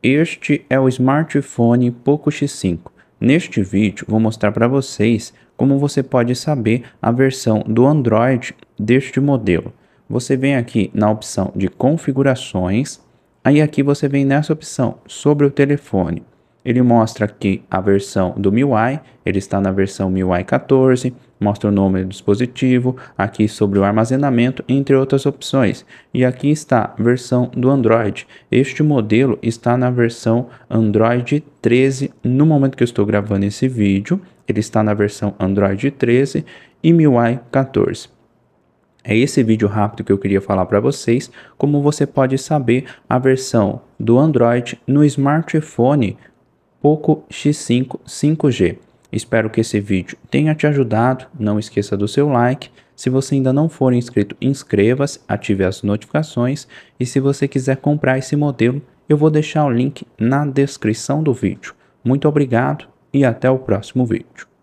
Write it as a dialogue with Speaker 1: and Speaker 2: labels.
Speaker 1: Este é o smartphone Poco X5. Neste vídeo vou mostrar para vocês como você pode saber a versão do Android deste modelo. Você vem aqui na opção de configurações, aí aqui você vem nessa opção sobre o telefone ele mostra aqui a versão do MIUI, ele está na versão MIUI 14, mostra o nome do dispositivo, aqui sobre o armazenamento, entre outras opções. E aqui está a versão do Android. Este modelo está na versão Android 13, no momento que eu estou gravando esse vídeo, ele está na versão Android 13 e MIUI 14. É esse vídeo rápido que eu queria falar para vocês, como você pode saber a versão do Android no smartphone Poco X5 5G. Espero que esse vídeo tenha te ajudado, não esqueça do seu like. Se você ainda não for inscrito, inscreva-se, ative as notificações e se você quiser comprar esse modelo, eu vou deixar o link na descrição do vídeo. Muito obrigado e até o próximo vídeo.